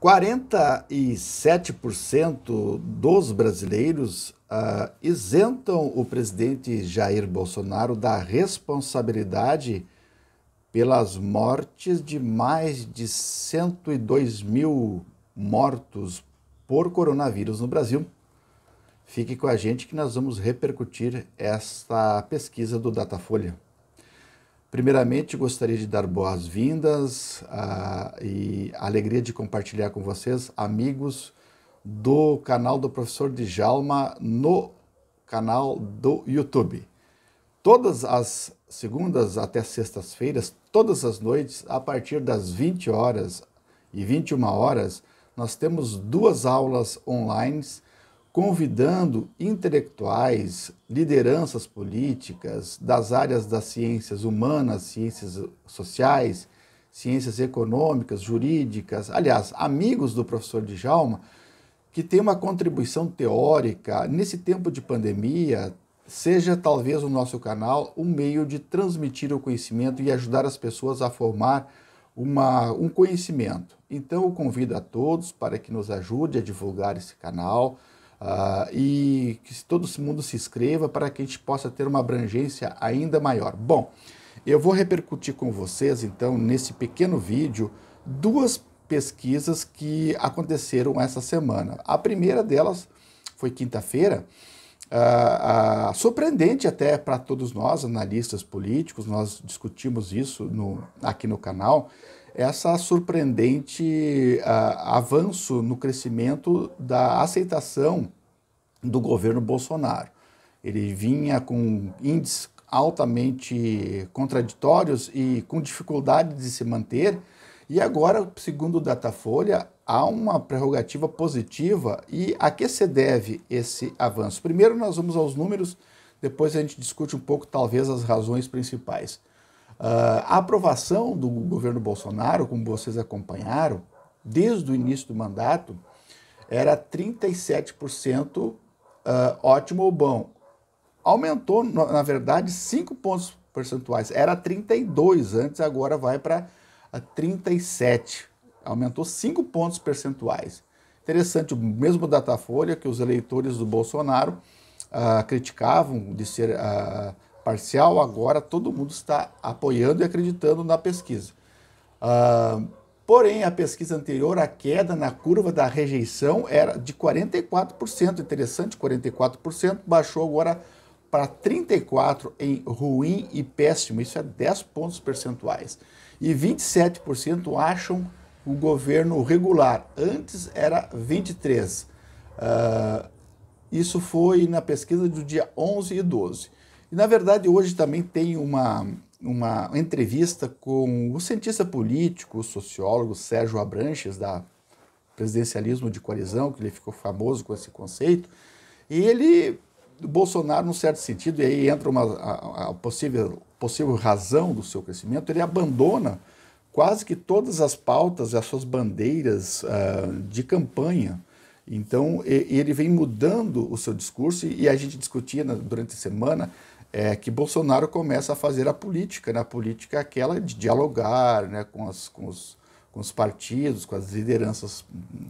47% dos brasileiros uh, isentam o presidente Jair Bolsonaro da responsabilidade pelas mortes de mais de 102 mil mortos por coronavírus no Brasil. Fique com a gente que nós vamos repercutir esta pesquisa do Datafolha. Primeiramente, gostaria de dar boas-vindas uh, e alegria de compartilhar com vocês, amigos do canal do professor Djalma no canal do YouTube. Todas as segundas até sextas-feiras, todas as noites, a partir das 20 horas e 21 horas, nós temos duas aulas online convidando intelectuais, lideranças políticas das áreas das ciências humanas, ciências sociais, ciências econômicas, jurídicas, aliás, amigos do professor Djalma, que tem uma contribuição teórica nesse tempo de pandemia, seja talvez o nosso canal um meio de transmitir o conhecimento e ajudar as pessoas a formar uma, um conhecimento. Então eu convido a todos para que nos ajude a divulgar esse canal, Uh, e que todo mundo se inscreva para que a gente possa ter uma abrangência ainda maior. Bom, eu vou repercutir com vocês, então, nesse pequeno vídeo, duas pesquisas que aconteceram essa semana. A primeira delas foi quinta-feira, uh, uh, surpreendente até para todos nós, analistas políticos, nós discutimos isso no, aqui no canal, essa surpreendente uh, avanço no crescimento da aceitação do governo Bolsonaro. Ele vinha com índices altamente contraditórios e com dificuldade de se manter, e agora, segundo o Datafolha, há uma prerrogativa positiva e a que se deve esse avanço? Primeiro nós vamos aos números, depois a gente discute um pouco talvez as razões principais. Ah, a aprovação do governo Bolsonaro, como vocês acompanharam, desde o início do mandato, era 37% ah, ótimo ou bom. Aumentou, na verdade, 5 pontos percentuais. Era 32 antes, agora vai para 37. Ah, Aumentou 5 pontos percentuais. Interessante, o mesmo Datafolha que os eleitores do Bolsonaro criticavam de ser parcial, agora todo mundo está apoiando e acreditando na pesquisa. Uh, porém, a pesquisa anterior, a queda na curva da rejeição era de 44%, interessante, 44%, baixou agora para 34% em ruim e péssimo, isso é 10 pontos percentuais. E 27% acham o governo regular, antes era 23%. Uh, ah, isso foi na pesquisa do dia 11 e 12. E, na verdade, hoje também tem uma, uma entrevista com o cientista político, o sociólogo Sérgio Abranches, da Presidencialismo de Coalizão, que ele ficou famoso com esse conceito, e ele, Bolsonaro, num certo sentido, e aí entra uma, a, a possível, possível razão do seu crescimento, ele abandona quase que todas as pautas, as suas bandeiras uh, de campanha. Então, ele vem mudando o seu discurso e a gente discutia durante a semana é que Bolsonaro começa a fazer a política, né? a política aquela de dialogar né? com, as, com, os, com os partidos, com as lideranças,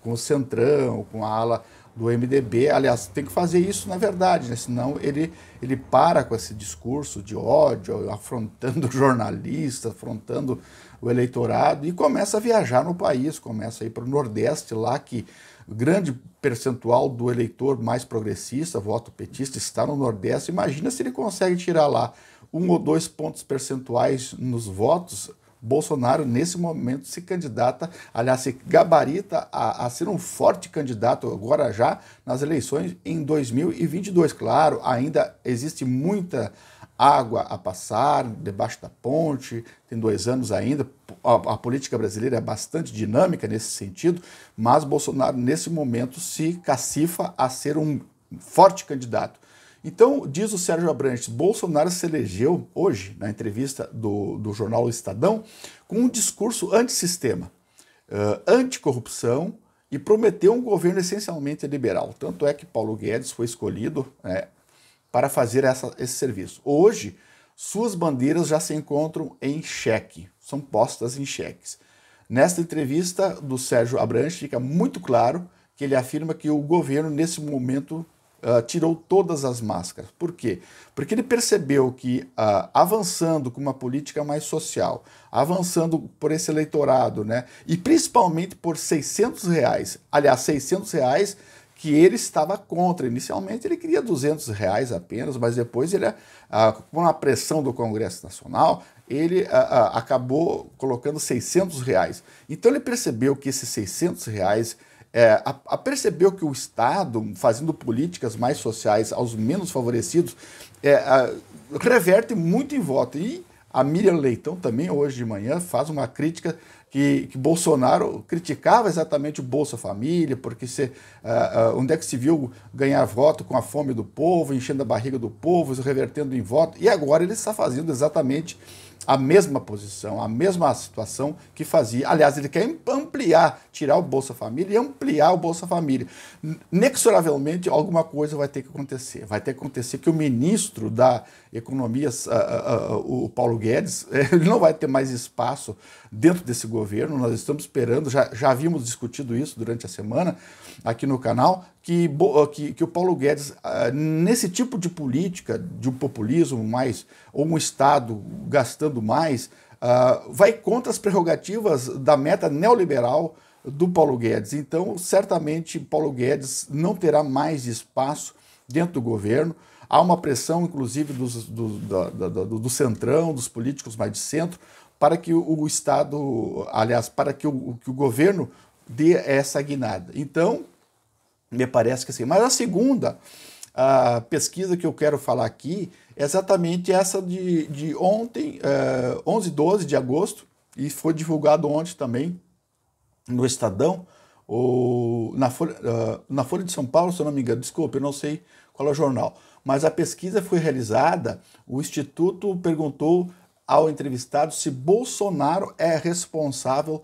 com o Centrão, com a ala do MDB. Aliás, tem que fazer isso na verdade, né? senão ele, ele para com esse discurso de ódio, afrontando jornalistas, afrontando o eleitorado e começa a viajar no país, começa a ir para o Nordeste lá que grande percentual do eleitor mais progressista, voto petista, está no Nordeste. Imagina se ele consegue tirar lá um ou dois pontos percentuais nos votos. Bolsonaro, nesse momento, se candidata, aliás, se gabarita a, a, ser um forte candidato agora já nas eleições em 2022. Claro, ainda existe muita água a passar debaixo da ponte, tem dois anos ainda. A, a, política brasileira é bastante dinâmica nesse sentido, mas Bolsonaro, nesse momento, se cacifa a ser um forte candidato. Então, diz o Sérgio Abrantes, Bolsonaro se elegeu hoje, na entrevista do, do jornal Estadão, com um discurso antissistema, uh, anticorrupção, e prometeu um governo essencialmente liberal. Tanto é que Paulo Guedes foi escolhido eh, para fazer essa, esse serviço. Hoje, suas bandeiras já se encontram em cheque, são postas em cheques. Nesta entrevista do Sérgio Abranches fica muito claro que ele afirma que o governo, nesse momento, uh, tirou todas as máscaras. Por quê? Porque ele percebeu que, uh, avançando com uma política mais social, avançando por esse eleitorado, né, e principalmente por 600 reais, aliás, 600 reais que ele estava contra. Inicialmente ele queria 200 reais apenas, mas depois ele, com a pressão do Congresso Nacional, ele acabou colocando 600 reais. Então ele percebeu que esses 600 reais é, a, a percebeu que o Estado, fazendo políticas mais sociais aos menos favorecidos, é, a, reverte muito em voto. E a Miriam Leitão também, hoje de manhã, faz uma crítica que, que Bolsonaro criticava exatamente o Bolsa Família, porque se, uh, uh, onde é que se viu ganhar voto com a fome do povo, enchendo a barriga do povo, revertendo em voto, e agora ele está fazendo exatamente a mesma posição, a mesma situação que fazia. Aliás, ele quer ampliar, tirar o Bolsa Família e ampliar o Bolsa Família. Inexoravelmente, alguma coisa vai ter que acontecer. Vai ter que acontecer que o ministro da Economia, uh, uh, uh, o Paulo Guedes, ele não vai ter mais espaço dentro desse governo. Nós estamos esperando, já, já havíamos discutido isso durante a semana aqui no canal, que, que, que o Paulo Guedes, nesse tipo de política, de um populismo mais, ou um Estado gastando tudo mais, uh, vai contra as prerrogativas da meta neoliberal do Paulo Guedes. Então, certamente, Paulo Guedes não terá mais espaço dentro do governo. Há uma pressão, inclusive, dos, do, da, da, do, do centrão, dos políticos mais de centro, para que o Estado, aliás, para que o, que o governo dê essa guinada. Então, me parece que sim. Mas a segunda a ah, pesquisa que eu quero falar aqui exatamente essa de, de ontem, é, 11 12 de agosto, e foi divulgado ontem também no Estadão, ou na Folha, uh, na Folha de São Paulo, se eu não me engano, desculpa, eu não sei qual é o jornal, mas a pesquisa foi realizada, o Instituto perguntou ao entrevistado se Bolsonaro é responsável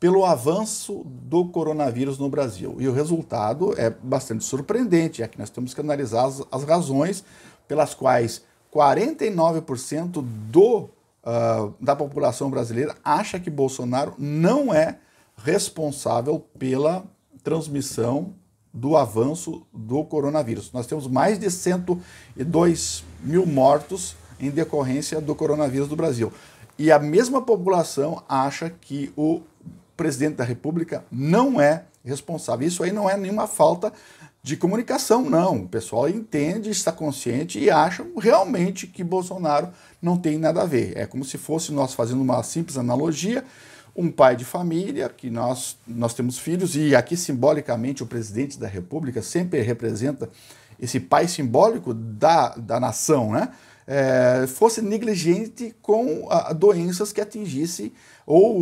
pelo avanço do coronavírus no Brasil. E o resultado é bastante surpreendente, é que nós temos que analisar as, as razões pelas quais 49% do, uh, da população brasileira acha que Bolsonaro não é responsável pela transmissão do avanço do coronavírus. Nós temos mais de 102 mil mortos em decorrência do coronavírus do Brasil. E a mesma população acha que o presidente da República não é responsável. Isso aí não é nenhuma falta de comunicação, não. O pessoal entende, está consciente e acha realmente que Bolsonaro não tem nada a ver. É como se fosse nós fazendo uma simples analogia, um pai de família, que nós, nós temos filhos, e aqui simbolicamente o presidente da República sempre representa esse pai simbólico da, da nação, né? é, fosse negligente com a, doenças que atingisse ou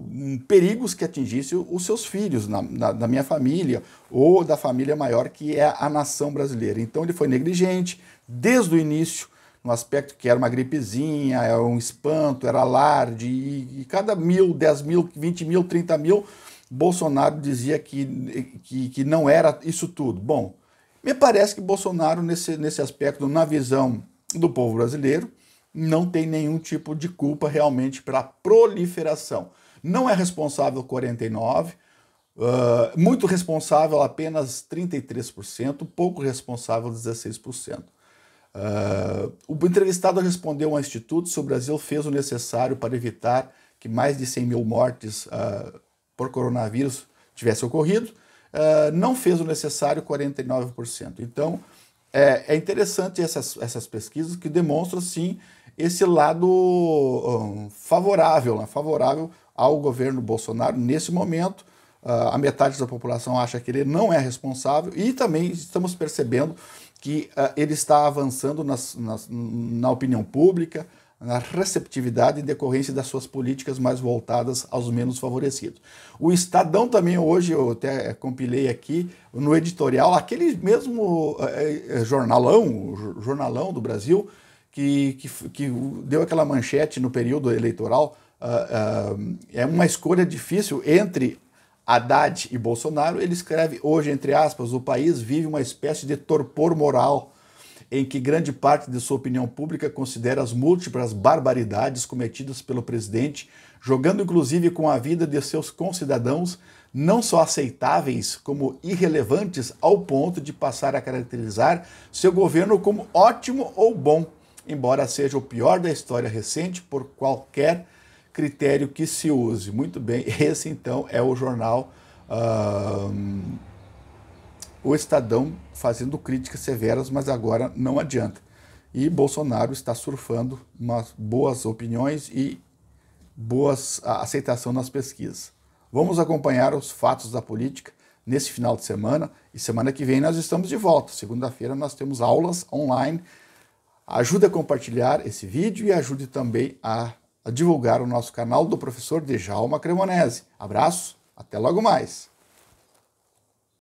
um, perigos que atingisse os seus filhos, na, na, da minha família ou da família maior que é a nação brasileira. Então ele foi negligente desde o início no aspecto que era uma gripezinha, era um espanto, era alarde, e, e cada mil, dez mil, vinte mil, trinta mil, Bolsonaro dizia que, que, que não era isso tudo. Bom, me parece que Bolsonaro, nesse, nesse aspecto, na visão do povo brasileiro não tem nenhum tipo de culpa realmente pela proliferação. Não é responsável 49, Uh, muito responsável apenas 33%, pouco responsável 16%. Uh, o entrevistado respondeu ao Instituto se o Brasil fez o necessário para evitar que mais de 100 mil mortes uh, por coronavírus tivesse ocorrido. não fez o necessário 49%. Então, é, é interessante essas, essas pesquisas que demonstram, sim, esse lado um, favorável, né? favorável ao governo Bolsonaro nesse momento. Uh, a metade da população acha que ele não é responsável e também estamos percebendo que uh, ele está avançando nas, nas, na opinião pública, na receptividade em decorrência das suas políticas mais voltadas aos menos favorecidos. O Estadão também hoje, eu até compilei aqui no editorial, aquele mesmo é, jornalão, jornalão do Brasil, que, que, que, deu aquela manchete no período eleitoral, uh, uh, é uma escolha difícil entre Haddad e Bolsonaro, ele escreve hoje, entre aspas, o país vive uma espécie de torpor moral em que grande parte de sua opinião pública considera as múltiplas barbaridades cometidas pelo presidente, jogando inclusive com a vida de seus concidadãos, não só aceitáveis, como irrelevantes, ao ponto de passar a caracterizar seu governo como ótimo ou bom, embora seja o pior da história recente por qualquer critério que se use. Muito bem, esse então é o jornal. Uh o Estadão fazendo críticas severas, mas agora não adianta. E Bolsonaro está surfando umas boas opiniões e boas aceitação nas pesquisas. Vamos acompanhar os fatos da política nesse final de semana e semana que vem nós estamos de volta. Segunda-feira nós temos aulas online. Ajude a compartilhar esse vídeo e ajude também a, a divulgar o nosso canal do professor Dejalma Cremonese. Abraço, até logo mais.